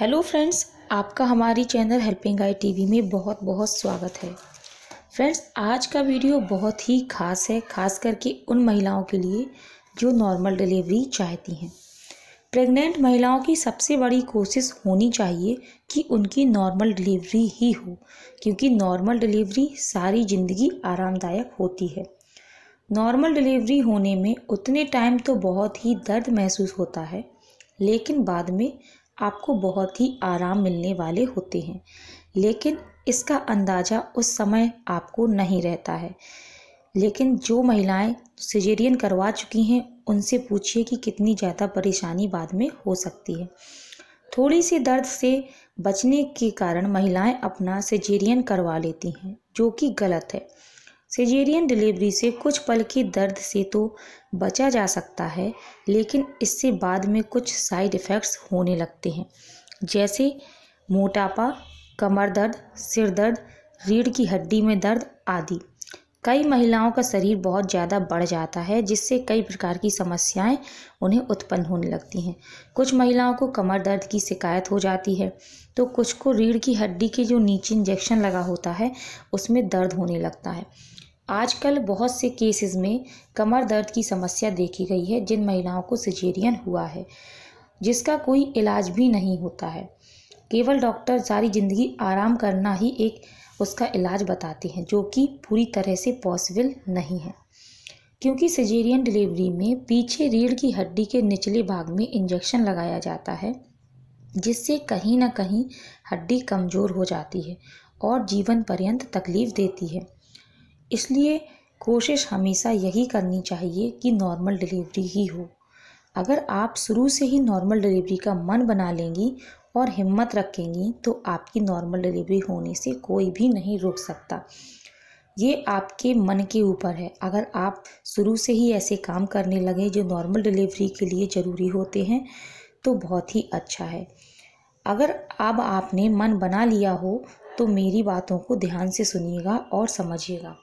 hello friends आपका हमारी channel helping आई TV में बहुत बहुत स्वागत है फ्रेंड्स आज का वीडियो बहुत ही खास है खास करके उन महिलाओं के लिए जो नॉर्मल डिलीवरी चाहती हैं प्रेग्नेंट महिलाओं की सबसे बड़ी कोशिश होनी चाहिए कि उनकी नॉर्मल डिलीवरी ही हो क्योंकि नॉर्मल डिलीवरी सारी ज़िंदगी आरामदायक होती है नॉर्मल डिलीवरी होने में उतने टाइम तो बहुत ही दर्द महसूस होता है लेकिन बाद में आपको बहुत ही आराम मिलने वाले होते हैं लेकिन इसका अंदाज़ा उस समय आपको नहीं रहता है लेकिन जो महिलाएं सिजेरियन करवा चुकी हैं उनसे पूछिए कि कितनी ज़्यादा परेशानी बाद में हो सकती है थोड़ी सी दर्द से बचने के कारण महिलाएं अपना सिजेरियन करवा लेती हैं जो कि गलत है सिजेरियन डिलीवरी से कुछ पल के दर्द से तो बचा जा सकता है लेकिन इससे बाद में कुछ साइड इफ़ेक्ट्स होने लगते हैं जैसे मोटापा कमर दर्द सिर दर्द रीढ़ की हड्डी में दर्द आदि कई महिलाओं का शरीर बहुत ज़्यादा बढ़ जाता है जिससे कई प्रकार की समस्याएं उन्हें उत्पन्न होने लगती हैं कुछ महिलाओं को कमर दर्द की शिकायत हो जाती है तो कुछ को रीढ़ की हड्डी के जो नीचे इंजेक्शन लगा होता है उसमें दर्द होने लगता है आजकल बहुत से केसेस में कमर दर्द की समस्या देखी गई है जिन महिलाओं को सिजेरियन हुआ है जिसका कोई इलाज भी नहीं होता है केवल डॉक्टर सारी ज़िंदगी आराम करना ही एक उसका इलाज बताते हैं जो कि पूरी तरह से पॉसिबल नहीं है क्योंकि सजेरियन डिलीवरी में पीछे रीढ़ की हड्डी के निचले भाग में इंजेक्शन लगाया जाता है जिससे कहीं ना कहीं हड्डी कमज़ोर हो जाती है और जीवन पर्यंत तकलीफ देती है इसलिए कोशिश हमेशा यही करनी चाहिए कि नॉर्मल डिलीवरी ही हो अगर आप शुरू से ही नॉर्मल डिलीवरी का मन बना लेंगी और हिम्मत रखेंगी तो आपकी नॉर्मल डिलीवरी होने से कोई भी नहीं रोक सकता ये आपके मन के ऊपर है अगर आप शुरू से ही ऐसे काम करने लगे जो नॉर्मल डिलीवरी के लिए ज़रूरी होते हैं तो बहुत ही अच्छा है अगर अब आपने मन बना लिया हो तो मेरी बातों को ध्यान से सुनिएगा और समझिएगा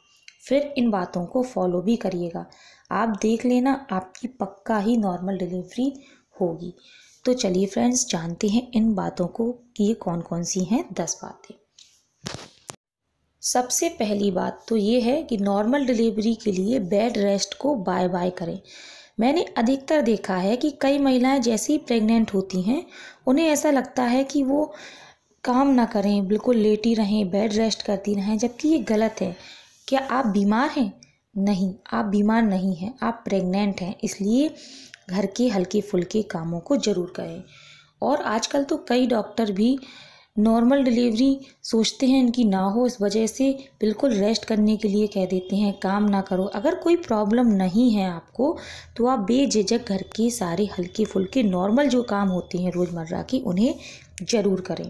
फिर इन बातों को फॉलो भी करिएगा आप देख लेना आपकी पक्का ही नॉर्मल डिलीवरी होगी तो चलिए फ्रेंड्स जानते हैं इन बातों को कि ये कौन कौन सी हैं दस बातें सबसे पहली बात तो ये है कि नॉर्मल डिलीवरी के लिए बेड रेस्ट को बाय बाय करें मैंने अधिकतर देखा है कि कई महिलाएं जैसे ही प्रेग्नेंट होती हैं उन्हें ऐसा लगता है कि वो काम ना करें बिल्कुल लेटी रहें बेड रेस्ट करती रहें जबकि ये गलत है क्या आप बीमार हैं नहीं आप बीमार नहीं हैं आप प्रेग्नेंट हैं इसलिए घर के हल्के फुल्के कामों को ज़रूर करें और आजकल तो कई डॉक्टर भी नॉर्मल डिलीवरी सोचते हैं इनकी ना हो इस वजह से बिल्कुल रेस्ट करने के लिए कह देते हैं काम ना करो अगर कोई प्रॉब्लम नहीं है आपको तो आप बेझिझक घर के सारे हल्के फुल्के नॉर्मल जो काम होते हैं रोज़मर्रा के उन्हें ज़रूर करें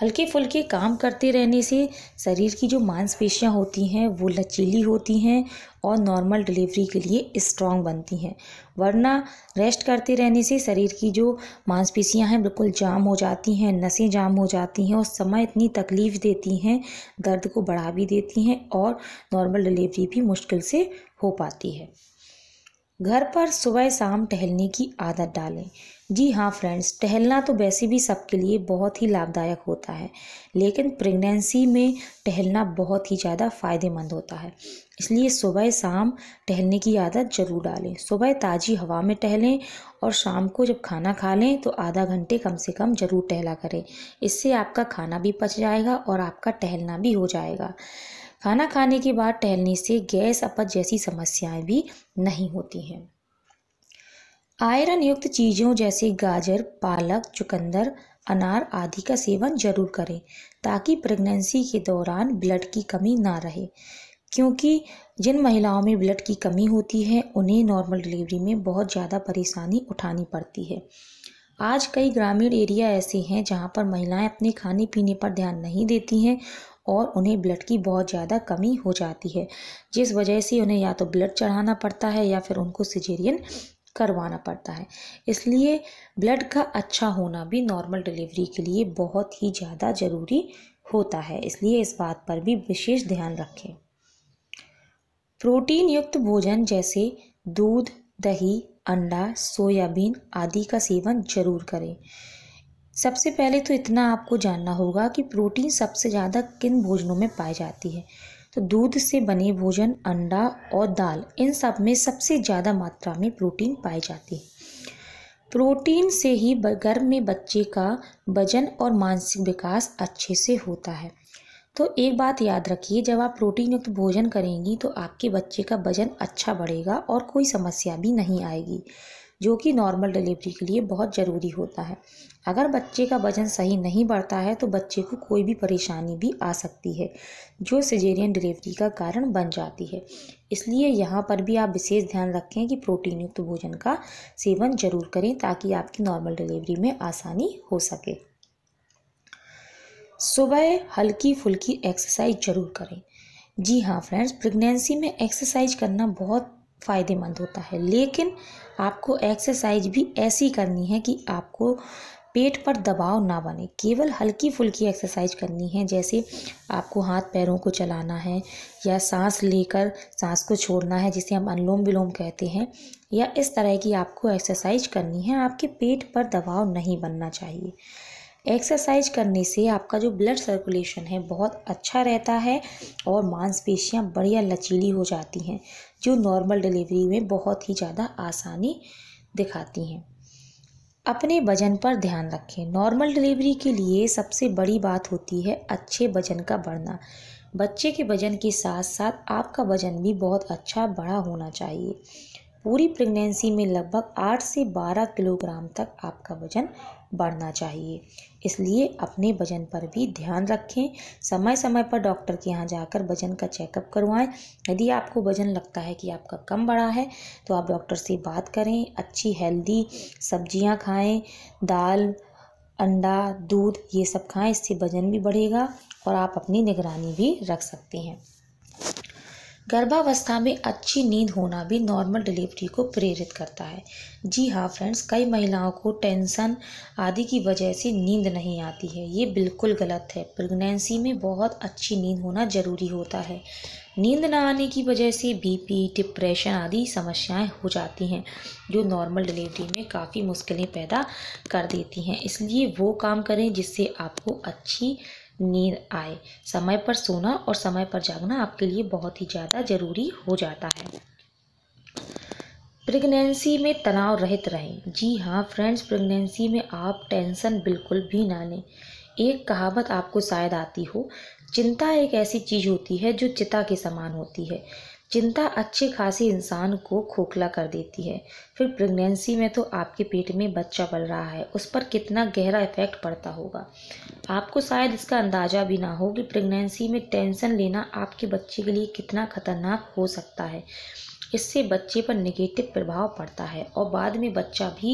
हल्के फुल्के काम करते रहने से शरीर की जो मांसपेशियाँ होती हैं वो लचीली होती हैं और नॉर्मल डिलीवरी के लिए स्ट्रांग बनती हैं वरना रेस्ट करते रहने से शरीर की जो मांसपेशियां हैं बिल्कुल जाम हो जाती हैं नसें जाम हो जाती हैं और समय इतनी तकलीफ़ देती हैं दर्द को बढ़ा भी देती हैं और नॉर्मल डिलीवरी भी मुश्किल से हो पाती है घर पर सुबह शाम टहलने की आदत डालें जी हाँ फ्रेंड्स टहलना तो वैसे भी सबके लिए बहुत ही लाभदायक होता है लेकिन प्रेगनेंसी में टहलना बहुत ही ज़्यादा फ़ायदेमंद होता है इसलिए सुबह शाम टहलने की आदत ज़रूर डालें सुबह ताज़ी हवा में टहलें और शाम को जब खाना खा लें तो आधा घंटे कम से कम ज़रूर टहला करें इससे आपका खाना भी पच जाएगा और आपका टहलना भी हो जाएगा खाना खाने के बाद टहलने से गैस अपच जैसी समस्याएं भी नहीं होती हैं आयरन युक्त चीज़ों जैसे गाजर पालक चुकंदर अनार आदि का सेवन ज़रूर करें ताकि प्रेगनेंसी के दौरान ब्लड की कमी ना रहे क्योंकि जिन महिलाओं में ब्लड की कमी होती है उन्हें नॉर्मल डिलीवरी में बहुत ज़्यादा परेशानी उठानी पड़ती है आज कई ग्रामीण एरिया ऐसे हैं जहाँ पर महिलाएं अपने खाने पीने पर ध्यान नहीं देती हैं और उन्हें ब्लड की बहुत ज़्यादा कमी हो जाती है जिस वजह से उन्हें या तो ब्लड चढ़ाना पड़ता है या फिर उनको सिजेरियन करवाना पड़ता है इसलिए ब्लड का अच्छा होना भी नॉर्मल डिलीवरी के लिए बहुत ही ज़्यादा ज़रूरी होता है इसलिए इस बात पर भी विशेष ध्यान रखें प्रोटीन युक्त भोजन जैसे दूध दही अंडा सोयाबीन आदि का सेवन जरूर करें सबसे पहले तो इतना आपको जानना होगा कि प्रोटीन सबसे ज़्यादा किन भोजनों में पाई जाती है तो दूध से बने भोजन अंडा और दाल इन सब में सबसे ज़्यादा मात्रा में प्रोटीन पाई जाती है प्रोटीन से ही गर्भ में बच्चे का वजन और मानसिक विकास अच्छे से होता है तो एक बात याद रखिए जब आप प्रोटीन युक्त भोजन करेंगी तो आपके बच्चे का वजन अच्छा बढ़ेगा और कोई समस्या भी नहीं आएगी जो कि नॉर्मल डिलीवरी के लिए बहुत ज़रूरी होता है अगर बच्चे का वजन सही नहीं बढ़ता है तो बच्चे को कोई भी परेशानी भी आ सकती है जो सिजेरियन डिलीवरी का कारण बन जाती है इसलिए यहाँ पर भी आप विशेष ध्यान रखें कि प्रोटीन युक्त भोजन का सेवन जरूर करें ताकि आपकी नॉर्मल डिलीवरी में आसानी हो सके सुबह हल्की फुल्की एक्सरसाइज जरूर करें जी हाँ फ्रेंड्स प्रेगनेंसी में एक्सरसाइज करना बहुत फ़ायदेमंद होता है लेकिन आपको एक्सरसाइज भी ऐसी करनी है कि आपको पेट पर दबाव ना बने केवल हल्की फुल्की एक्सरसाइज करनी है जैसे आपको हाथ पैरों को चलाना है या सांस लेकर सांस को छोड़ना है जिसे हम अनुलोम विलोम कहते हैं या इस तरह की आपको एक्सरसाइज करनी है आपके पेट पर दबाव नहीं बनना चाहिए एक्सरसाइज करने से आपका जो ब्लड सर्कुलेशन है बहुत अच्छा रहता है और मांसपेशियाँ बढ़िया लचीली हो जाती हैं जो नॉर्मल डिलीवरी में बहुत ही ज़्यादा आसानी दिखाती हैं अपने वजन पर ध्यान रखें नॉर्मल डिलीवरी के लिए सबसे बड़ी बात होती है अच्छे वजन का बढ़ना बच्चे के वजन के साथ साथ आपका वजन भी बहुत अच्छा बढ़ा होना चाहिए पूरी प्रेगनेंसी में लगभग आठ से बारह किलोग्राम तक आपका वजन बढ़ना चाहिए इसलिए अपने वजन पर भी ध्यान रखें समय समय पर डॉक्टर के यहाँ जाकर वजन का चेकअप करवाएं यदि आपको वजन लगता है कि आपका कम बढ़ा है तो आप डॉक्टर से बात करें अच्छी हेल्दी सब्जियाँ खाएं दाल अंडा दूध ये सब खाएं इससे वजन भी बढ़ेगा और आप अपनी निगरानी भी रख सकते हैं गर्भावस्था में अच्छी नींद होना भी नॉर्मल डिलीवरी को प्रेरित करता है जी हाँ फ्रेंड्स कई महिलाओं को टेंशन आदि की वजह से नींद नहीं आती है ये बिल्कुल गलत है प्रेगनेंसी में बहुत अच्छी नींद होना ज़रूरी होता है नींद ना आने की वजह से बीपी डिप्रेशन आदि समस्याएं हो जाती हैं जो नॉर्मल डिलीवरी में काफ़ी मुश्किलें पैदा कर देती हैं इसलिए वो काम करें जिससे आपको अच्छी नींद आए समय पर सोना और समय पर जागना आपके लिए बहुत ही ज़्यादा ज़रूरी हो जाता है प्रेगनेंसी में तनाव रहित रहें जी हाँ फ्रेंड्स प्रेगनेंसी में आप टेंशन बिल्कुल भी ना लें एक कहावत आपको शायद आती हो चिंता एक ऐसी चीज़ होती है जो चिता के समान होती है चिंता अच्छे खासी इंसान को खोखला कर देती है फिर प्रेगनेंसी में तो आपके पेट में बच्चा पल रहा है उस पर कितना गहरा इफेक्ट पड़ता होगा आपको शायद इसका अंदाज़ा भी ना हो कि प्रेगनेंसी में टेंशन लेना आपके बच्चे के लिए कितना खतरनाक हो सकता है इससे बच्चे पर निगेटिव प्रभाव पड़ता है और बाद में बच्चा भी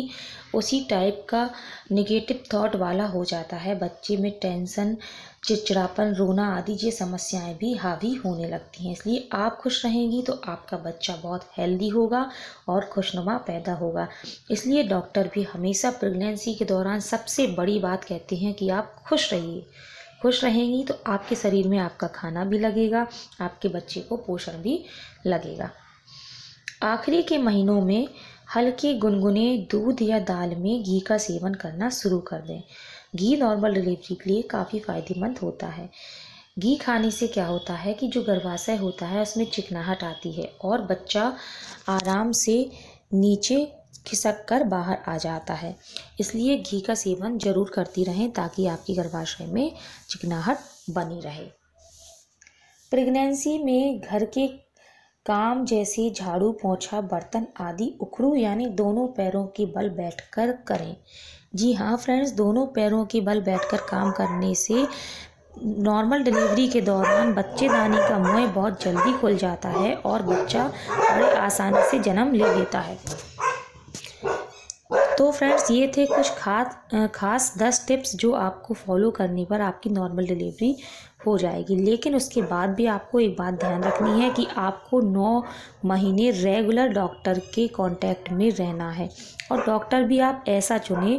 उसी टाइप का निगेटिव थॉट वाला हो जाता है बच्चे में टेंसन चिड़चिड़ापन रोना आदि ये समस्याएं भी हावी होने लगती हैं इसलिए आप खुश रहेंगी तो आपका बच्चा बहुत हेल्दी होगा और खुशनुमा पैदा होगा इसलिए डॉक्टर भी हमेशा प्रेगनेंसी के दौरान सबसे बड़ी बात कहते हैं कि आप खुश रहिए खुश रहेंगी तो आपके शरीर में आपका खाना भी लगेगा आपके बच्चे को पोषण भी लगेगा आखिरी के महीनों में हल्के गुनगुने दूध या दाल में घी का सेवन करना शुरू कर दें घी नॉर्मल डिलीवरी के लिए काफ़ी फ़ायदेमंद होता है घी खाने से क्या होता है कि जो गर्भाशय होता है उसमें चिकनाहट आती है और बच्चा आराम से नीचे खिसक कर बाहर आ जाता है इसलिए घी का सेवन ज़रूर करती रहें ताकि आपकी गर्भाशय में चिकनाहट बनी रहे प्रेगनेंसी में घर के काम जैसे झाड़ू पोछा बर्तन आदि उखड़ू यानी दोनों पैरों के बल बैठकर करें जी हाँ फ्रेंड्स दोनों पैरों के बल बैठकर काम करने से नॉर्मल डिलीवरी के दौरान बच्चेदानी का मुँह बहुत जल्दी खुल जाता है और बच्चा बड़े आसानी से जन्म ले लेता है तो फ्रेंड्स ये थे कुछ खास खास दस टिप्स जो आपको फॉलो करने पर आपकी नॉर्मल डिलीवरी हो जाएगी लेकिन उसके बाद भी आपको एक बात ध्यान रखनी है कि आपको नौ महीने रेगुलर डॉक्टर के कांटेक्ट में रहना है और डॉक्टर भी आप ऐसा चुने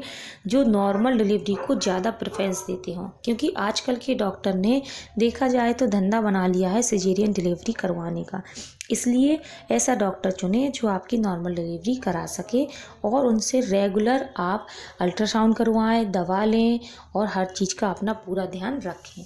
जो नॉर्मल डिलीवरी को ज़्यादा प्रेफरेंस देते हों क्योंकि आजकल के डॉक्टर ने देखा जाए तो धंधा बना लिया है सिजेरियन डिलीवरी करवाने का इसलिए ऐसा डॉक्टर चुने जो आपकी नॉर्मल डिलीवरी करा सके और उनसे रेगुलर आप अल्ट्रासाउंड करवाएं दवा लें और हर चीज़ का अपना पूरा ध्यान रखें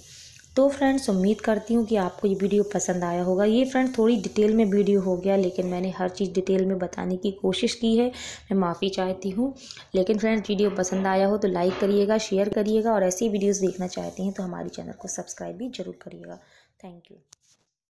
तो फ्रेंड्स उम्मीद करती हूँ कि आपको ये वीडियो पसंद आया होगा ये फ्रेंड थोड़ी डिटेल में वीडियो हो गया लेकिन मैंने हर चीज़ डिटेल में बताने की कोशिश की है मैं माफ़ी चाहती हूँ लेकिन फ्रेंड्स वीडियो पसंद आया हो तो लाइक करिएगा शेयर करिएगा और ऐसी वीडियोज़ देखना चाहती हैं तो हमारे चैनल को सब्सक्राइब भी जरूर करिएगा थैंक यू